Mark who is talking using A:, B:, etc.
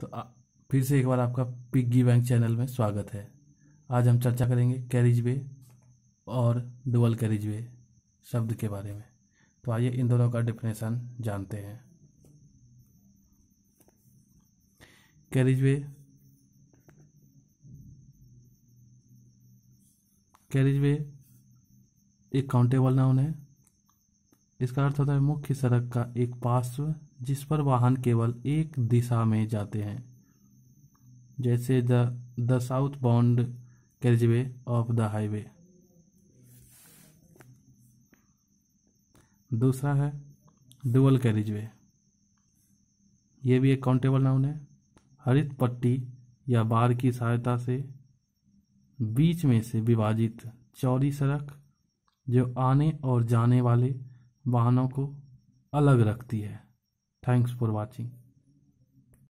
A: तो आ, फिर से एक बार आपका पिग्गी बैंक चैनल में स्वागत है आज हम चर्चा करेंगे कैरिज वे और डुअल कैरिज वे शब्द के बारे में तो आइए इन दोनों का डिफिनेशन जानते हैं कैरिज वे कैरिज वे एक काउंटेबल नाउन है इसका अर्थ होता है मुख्य सड़क का एक पार्श्व जिस पर वाहन केवल एक दिशा में जाते हैं जैसे the the southbound carriageway of the highway दूसरा है डुअल कैरिजवे ये भी एक काउंटेबल नाउन है हरित पट्टी या बार की सहायता से बीच में से विभाजित चौड़ी सड़क जो आने और जाने वाले वाहनों को अलग रखती है थैंक्स फॉर वॉचिंग